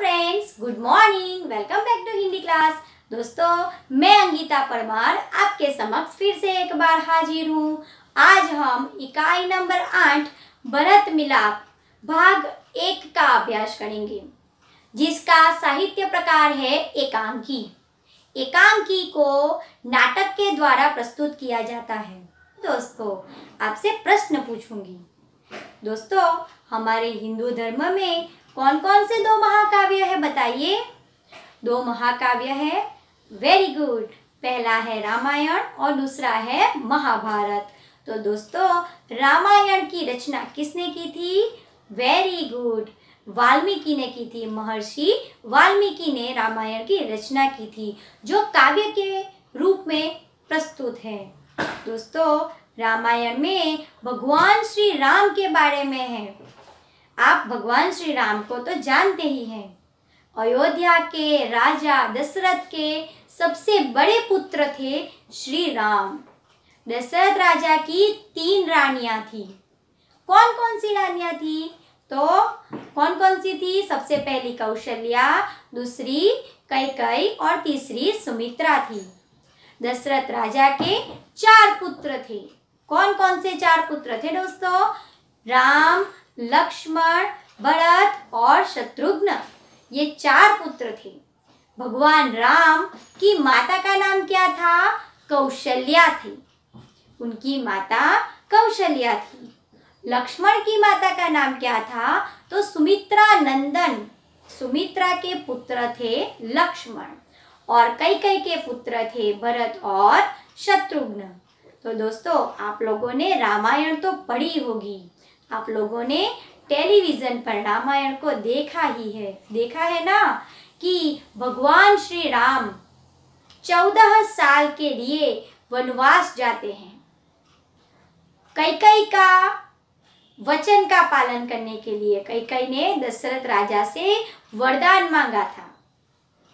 friends good morning welcome back to Hindi class दोस्तों मैं अंगीता परमार आपके समक्ष फिर से एक बार हाजिर हूँ आज हम इकाई नंबर आठ भरत मिलाप भाग एक का अभ्यास करेंगे जिसका साहित्य प्रकार है एकांकी एकांकी को नाटक के द्वारा प्रस्तुत किया जाता है दोस्तों आपसे प्रश्न पूछूंगी दोस्तों हमारे हिंदू धर्म में कौन कौन से दो महाकाव्य है बताइए दो महाकाव्य है वेरी गुड पहला है रामायण और दूसरा है महाभारत तो दोस्तों रामायण की रचना किसने की थी वेरी गुड वाल्मीकि ने की थी महर्षि वाल्मीकि ने रामायण की रचना की थी जो काव्य के रूप में प्रस्तुत है दोस्तों रामायण में भगवान श्री राम के बारे में है आप भगवान श्री राम को तो जानते ही हैं अयोध्या के राजा दशरथ के सबसे बड़े पुत्र थे श्री राम दशरथ राजा की तीन रानियां थी कौन कौन सी रानियां थी तो कौन कौन सी थी सबसे पहली कौशल्या दूसरी कई कई और तीसरी सुमित्रा थी दशरथ राजा के चार पुत्र थे कौन कौन से चार पुत्र थे दोस्तों राम लक्ष्मण भरत और शत्रुघ्न ये चार पुत्र थे भगवान राम की माता का नाम क्या था कौशल्या थी उनकी माता कौशल्या थी लक्ष्मण की माता का नाम क्या था तो सुमित्रा नंदन सुमित्रा के पुत्र थे लक्ष्मण और कई कई के पुत्र थे भरत और शत्रुघ्न तो दोस्तों आप लोगों ने रामायण तो पढ़ी होगी आप लोगों ने टेलीविज़न पर रामायण को देखा ही है देखा है ना कि भगवान श्री राम चौदह साल के लिए वनवास जाते हैं कई कई का वचन का पालन करने के लिए कई कई ने दशरथ राजा से वरदान मांगा था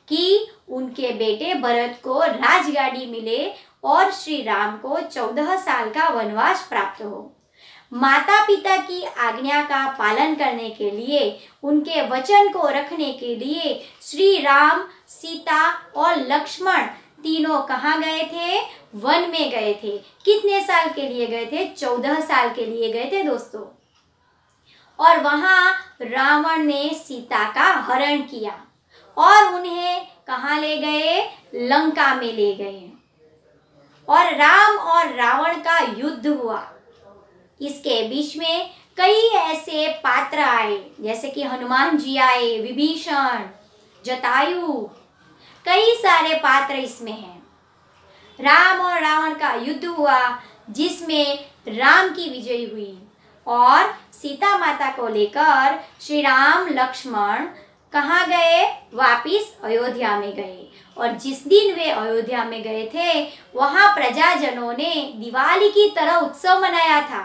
कि उनके बेटे भरत को राजगाड़ी मिले और श्री राम को चौदह साल का वनवास प्राप्त हो माता पिता की आज्ञा का पालन करने के लिए उनके वचन को रखने के लिए श्री राम सीता और लक्ष्मण तीनों कहाँ गए थे वन में गए थे कितने साल के लिए गए थे चौदह साल के लिए गए थे दोस्तों और वहाँ रावण ने सीता का हरण किया और उन्हें कहाँ ले गए लंका में ले गए और राम और रावण का युद्ध हुआ इसके बीच में कई ऐसे पात्र आए जैसे कि हनुमान जी आए विभीषण जतायु कई सारे पात्र इसमें हैं राम और रावण का युद्ध हुआ जिसमें राम की विजय हुई और सीता माता को लेकर श्री राम लक्ष्मण कहाँ गए वापिस अयोध्या में गए और जिस दिन वे अयोध्या में गए थे वहाँ प्रजाजनों ने दिवाली की तरह उत्सव मनाया था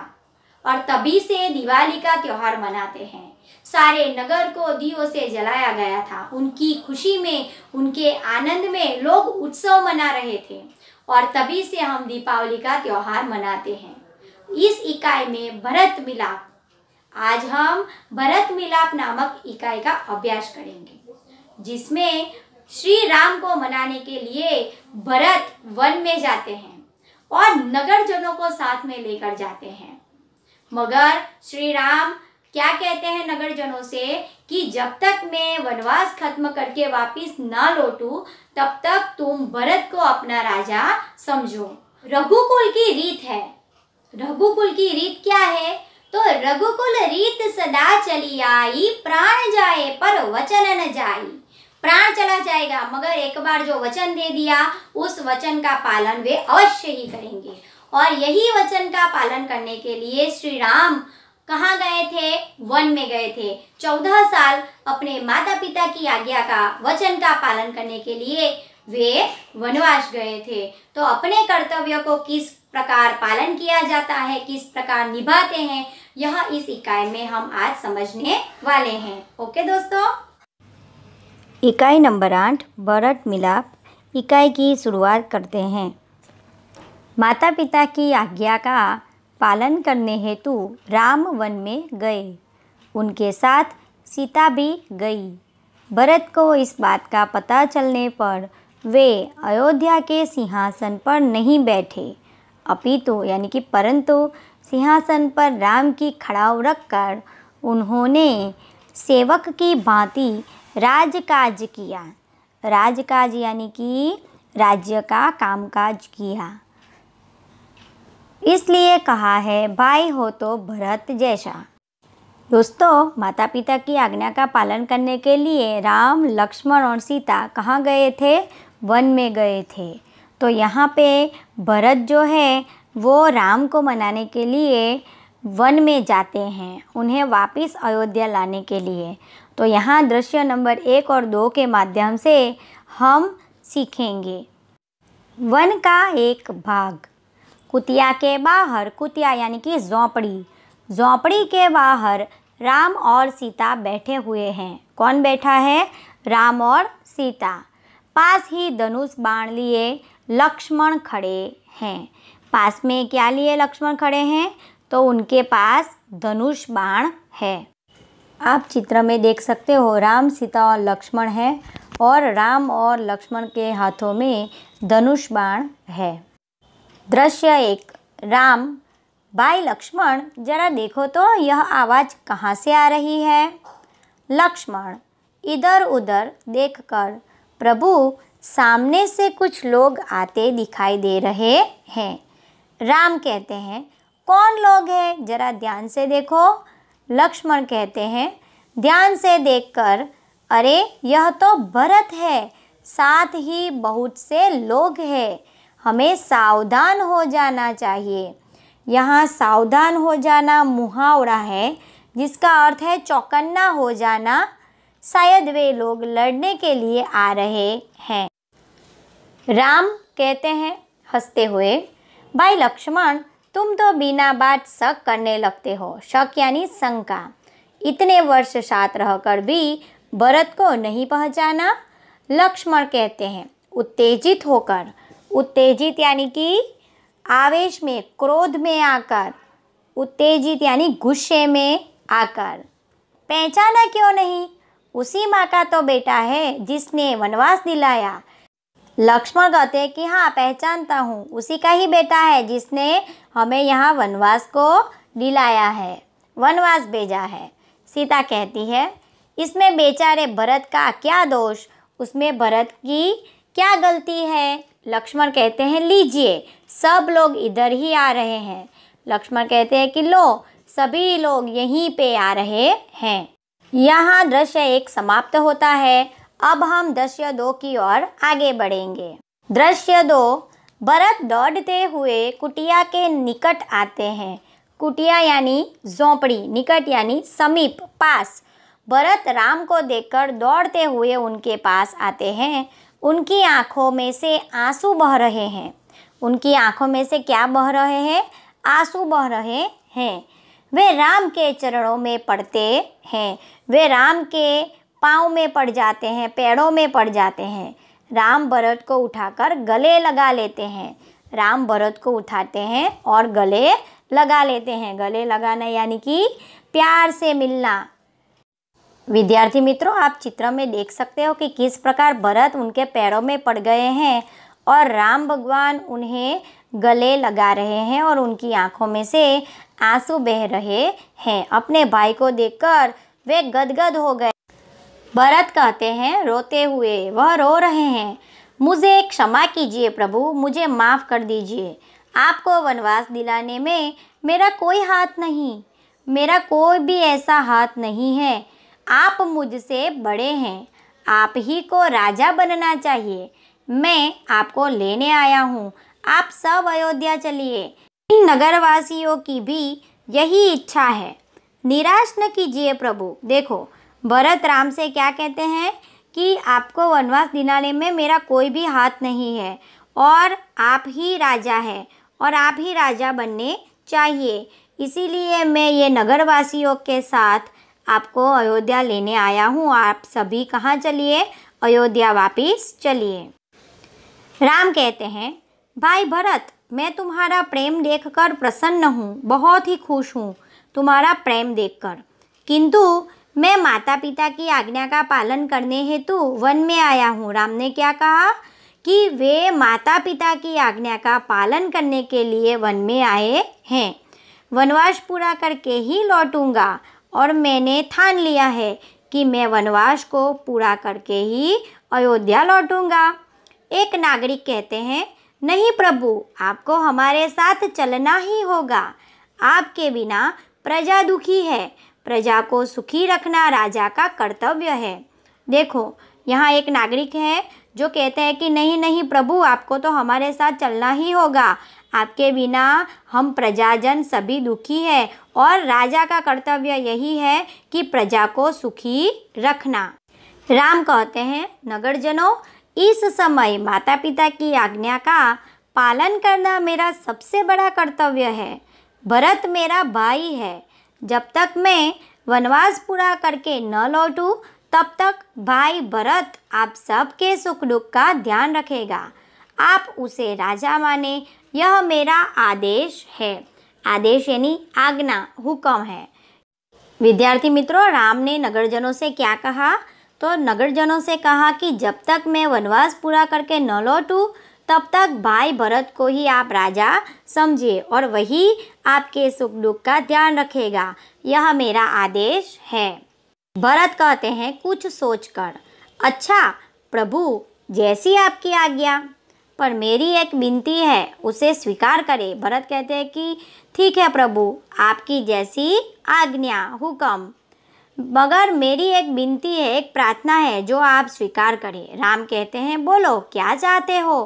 और तभी से दिवाली का त्यौहार मनाते हैं सारे नगर को दीयों से जलाया गया था उनकी खुशी में उनके आनंद में लोग उत्सव मना रहे थे और तभी से हम दीपावली का त्योहार मनाते हैं इस इकाई में भरत मिलाप आज हम भरत मिलाप नामक इकाई का अभ्यास करेंगे जिसमें श्री राम को मनाने के लिए भरत वन में जाते हैं और नगरजनों को साथ में लेकर जाते हैं मगर श्री राम क्या कहते हैं नगर जनों से कि जब तक मैं वनवास खत्म करके वापिस न लौटू तब तक तुम भरत को अपना राजा समझो रघुकुल की रीत है रघुकुल की रीत क्या है तो रघुकुल रीत सदा चली आई प्राण जाए पर वचन न जाए प्राण चला जाएगा मगर एक बार जो वचन दे दिया उस वचन का पालन वे अवश्य ही करेंगे और यही वचन का पालन करने के लिए श्री राम कहाँ गए थे वन में गए थे चौदह साल अपने माता पिता की आज्ञा का वचन का पालन करने के लिए वे वनवास गए थे तो अपने कर्तव्य को किस प्रकार पालन किया जाता है किस प्रकार निभाते हैं यह इस इकाई में हम आज समझने वाले हैं ओके दोस्तों इकाई नंबर आठ बरट मिलाप इकाई की शुरुआत करते हैं माता पिता की आज्ञा का पालन करने हेतु राम वन में गए उनके साथ सीता भी गई भरत को इस बात का पता चलने पर वे अयोध्या के सिंहासन पर नहीं बैठे अपितु यानी कि परंतु सिंहासन पर राम की खड़ाव रखकर उन्होंने सेवक की भांति राजकाज किया राजकाज यानी कि राज्य का कामकाज किया इसलिए कहा है भाई हो तो भरत जैसा दोस्तों माता पिता की आज्ञा का पालन करने के लिए राम लक्ष्मण और सीता कहाँ गए थे वन में गए थे तो यहाँ पे भरत जो है वो राम को मनाने के लिए वन में जाते हैं उन्हें वापस अयोध्या लाने के लिए तो यहाँ दृश्य नंबर एक और दो के माध्यम से हम सीखेंगे वन का एक भाग कुतिया के बाहर कुतिया यानी कि झोंपड़ी झोंपड़ी के बाहर राम और सीता बैठे हुए हैं कौन बैठा है राम और सीता पास ही धनुष बाण लिए लक्ष्मण खड़े हैं पास में क्या लिए लक्ष्मण खड़े हैं तो उनके पास धनुष बाण है आप चित्र में देख सकते हो राम सीता और लक्ष्मण हैं और राम और लक्ष्मण के हाथों में धनुष बाण है दृश्य एक राम भाई लक्ष्मण जरा देखो तो यह आवाज़ कहाँ से आ रही है लक्ष्मण इधर उधर देखकर प्रभु सामने से कुछ लोग आते दिखाई दे रहे हैं राम कहते हैं कौन लोग हैं जरा ध्यान से देखो लक्ष्मण कहते हैं ध्यान से देखकर अरे यह तो भरत है साथ ही बहुत से लोग हैं हमें सावधान हो जाना चाहिए यहाँ सावधान हो जाना मुहावरा है जिसका अर्थ है चौकन्ना हो जाना शायद वे लोग लड़ने के लिए आ रहे हैं राम कहते हैं हंसते हुए भाई लक्ष्मण तुम तो बिना बात शक करने लगते हो शक यानी शंका इतने वर्ष साथ रहकर भी भरत को नहीं पहचाना लक्ष्मण कहते हैं उत्तेजित होकर उत्तेजित यानी कि आवेश में क्रोध में आकर उत्तेजित यानी गुस्से में आकर पहचाना क्यों नहीं उसी माँ का तो बेटा है जिसने वनवास दिलाया लक्ष्मण कहते हैं कि हाँ पहचानता हूँ उसी का ही बेटा है जिसने हमें यहाँ वनवास को दिलाया है वनवास भेजा है सीता कहती है इसमें बेचारे भरत का क्या दोष उसमें भरत की क्या गलती है लक्ष्मण कहते हैं लीजिए सब लोग इधर ही आ रहे हैं लक्ष्मण कहते हैं कि लो सभी लोग यहीं पे आ रहे हैं यहाँ दृश्य एक समाप्त होता है अब हम दृश्य दो की ओर आगे बढ़ेंगे दृश्य दो भरत दौड़ते हुए कुटिया के निकट आते हैं कुटिया यानी झोंपड़ी निकट यानी समीप पास भरत राम को देखकर दौड़ते हुए उनके पास आते हैं उनकी आंखों में से आंसू बह रहे हैं उनकी आंखों में से क्या बह रहे हैं आंसू बह रहे हैं वे राम के चरणों में पड़ते हैं वे राम के पाँव में पड़ जाते हैं पेड़ों में पड़ जाते हैं राम भरत को उठाकर गले लगा लेते हैं राम भरत को उठाते हैं और गले लगा लेते हैं गले लगाना यानी कि प्यार से मिलना विद्यार्थी मित्रों आप चित्र में देख सकते हो कि किस प्रकार भरत उनके पैरों में पड़ गए हैं और राम भगवान उन्हें गले लगा रहे हैं और उनकी आंखों में से आंसू बह रहे हैं अपने भाई को देखकर वे गदगद हो गए भरत कहते हैं रोते हुए वह रो रहे हैं मुझे क्षमा कीजिए प्रभु मुझे माफ़ कर दीजिए आपको वनवास दिलाने में मेरा कोई हाथ नहीं मेरा कोई भी ऐसा हाथ नहीं है आप मुझसे बड़े हैं आप ही को राजा बनना चाहिए मैं आपको लेने आया हूँ आप सब अयोध्या चलिए इन नगरवासियों की भी यही इच्छा है निराश न कीजिए प्रभु देखो भरत राम से क्या कहते हैं कि आपको वनवास दिलाने में मेरा कोई भी हाथ नहीं है और आप ही राजा हैं और आप ही राजा बनने चाहिए इसीलिए मैं ये नगरवासियों के साथ आपको अयोध्या लेने आया हूँ आप सभी कहाँ चलिए अयोध्या वापिस चलिए राम कहते हैं भाई भरत मैं तुम्हारा प्रेम देखकर प्रसन्न हूँ बहुत ही खुश हूँ तुम्हारा प्रेम देखकर किंतु मैं माता पिता की आज्ञा का पालन करने हेतु वन में आया हूँ राम ने क्या कहा कि वे माता पिता की आज्ञा का पालन करने के लिए वन में आए हैं वनवास पूरा करके ही लौटूंगा और मैंने ठान लिया है कि मैं वनवास को पूरा करके ही अयोध्या लौटूंगा एक नागरिक कहते हैं नहीं प्रभु आपको हमारे साथ चलना ही होगा आपके बिना प्रजा दुखी है प्रजा को सुखी रखना राजा का कर्तव्य है देखो यहाँ एक नागरिक है जो कहते हैं कि नहीं नहीं प्रभु आपको तो हमारे साथ चलना ही होगा आपके बिना हम प्रजाजन सभी दुखी है और राजा का कर्तव्य यही है कि प्रजा को सुखी रखना राम कहते हैं नगरजनों इस समय माता पिता की आज्ञा का पालन करना मेरा सबसे बड़ा कर्तव्य है भरत मेरा भाई है जब तक मैं वनवास पूरा करके न लौटूँ तब तक भाई भरत आप सबके सुख दुख का ध्यान रखेगा आप उसे राजा माने यह मेरा आदेश है आदेश यानी आज्ञा हुक्म है विद्यार्थी मित्रों राम ने नगरजनों से क्या कहा तो नगरजनों से कहा कि जब तक मैं वनवास पूरा करके न लौटूँ तब तक भाई भरत को ही आप राजा समझिए और वही आपके सुख दुख का ध्यान रखेगा यह मेरा आदेश है भरत कहते हैं कुछ सोचकर अच्छा प्रभु जैसी आपकी आज्ञा पर मेरी एक विनती है उसे स्वीकार करें भरत कहते हैं कि ठीक है प्रभु आपकी जैसी आज्ञा हुक्म मगर मेरी एक विनती है एक प्रार्थना है जो आप स्वीकार करें राम कहते हैं बोलो क्या चाहते हो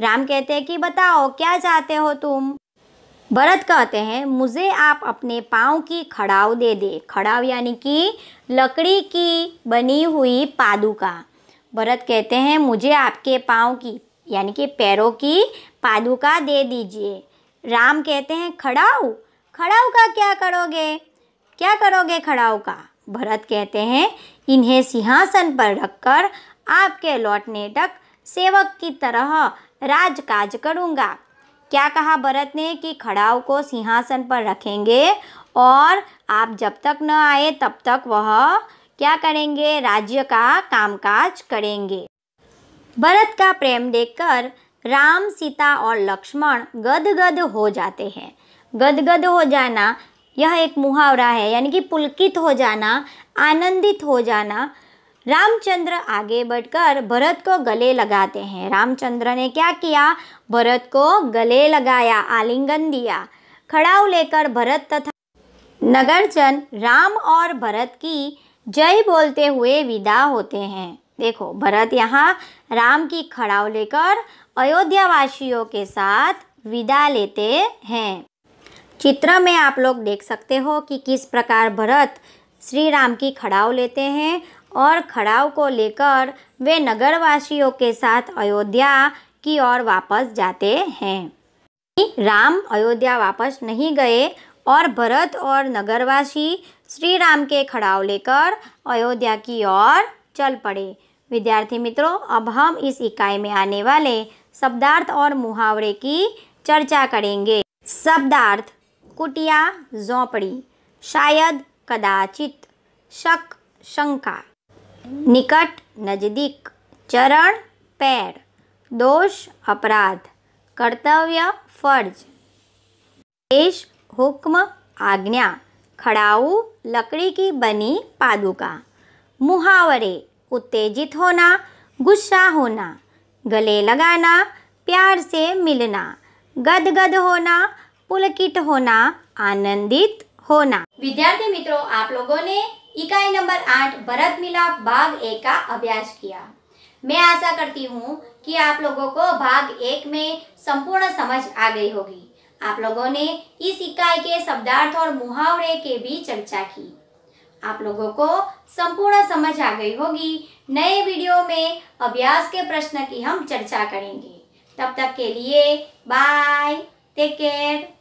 राम कहते हैं कि बताओ क्या चाहते हो तुम भरत कहते हैं मुझे आप अपने पाँव की खड़ाव दे दे खड़ाव यानी कि लकड़ी की बनी हुई पादुका भरत कहते हैं मुझे आपके पाँव की यानी कि पैरों की पादुका दे दीजिए राम कहते हैं खड़ाऊ खड़ाऊ का क्या करोगे क्या करोगे खड़ाऊ का भरत कहते हैं इन्हें सिंहासन पर रखकर आपके लौटने तक सेवक की तरह राजकाज करूँगा क्या कहा भरत ने कि खड़ाऊ को सिंहासन पर रखेंगे और आप जब तक न आए तब तक वह क्या करेंगे राज्य का कामकाज करेंगे भरत का प्रेम देखकर राम सीता और लक्ष्मण गदगद हो जाते हैं गदगद हो जाना यह एक मुहावरा है यानी कि पुलकित हो जाना आनंदित हो जाना रामचंद्र आगे बढ़कर भरत को गले लगाते हैं रामचंद्र ने क्या किया भरत को गले लगाया आलिंगन दिया खड़ाव लेकर भरत तथा नगरजन राम और भरत की जय बोलते हुए विदा होते हैं देखो भरत यहाँ राम की खड़ाव लेकर अयोध्या वासियों के साथ विदा लेते हैं चित्र में आप लोग देख सकते हो कि किस प्रकार भरत श्री राम की खड़ाव लेते हैं और खड़ाव को लेकर वे नगरवासियों के साथ अयोध्या की ओर वापस जाते हैं राम अयोध्या वापस नहीं गए और भरत और नगरवासी श्री राम के खड़ाव लेकर अयोध्या की ओर चल पड़े विद्यार्थी मित्रों अब हम इस इकाई में आने वाले शब्दार्थ और मुहावरे की चर्चा करेंगे शब्दार्थ कुटिया झोंपड़ी शायद कदाचित शक शंका निकट नज़दीक चरण पैर दोष अपराध कर्तव्य फर्ज देश हुक्म आज्ञा खड़ाऊ लकड़ी की बनी पादुका मुहावरे उत्तेजित होना गुस्सा होना गले लगाना प्यार से मिलना गदगद होना पुलकित होना आनंदित होना विद्यार्थी मित्रों आप लोगों ने इकाई नंबर आठ भरत मिला भाग एक का अभ्यास किया मैं आशा करती हूँ कि आप लोगों को भाग एक में संपूर्ण समझ आ गई होगी आप लोगों ने इस इकाई के शब्दार्थ और मुहावरे के भी चर्चा की आप लोगों को संपूर्ण समझ आ गई होगी नए वीडियो में अभ्यास के प्रश्न की हम चर्चा करेंगे तब तक के लिए बाय टेक केयर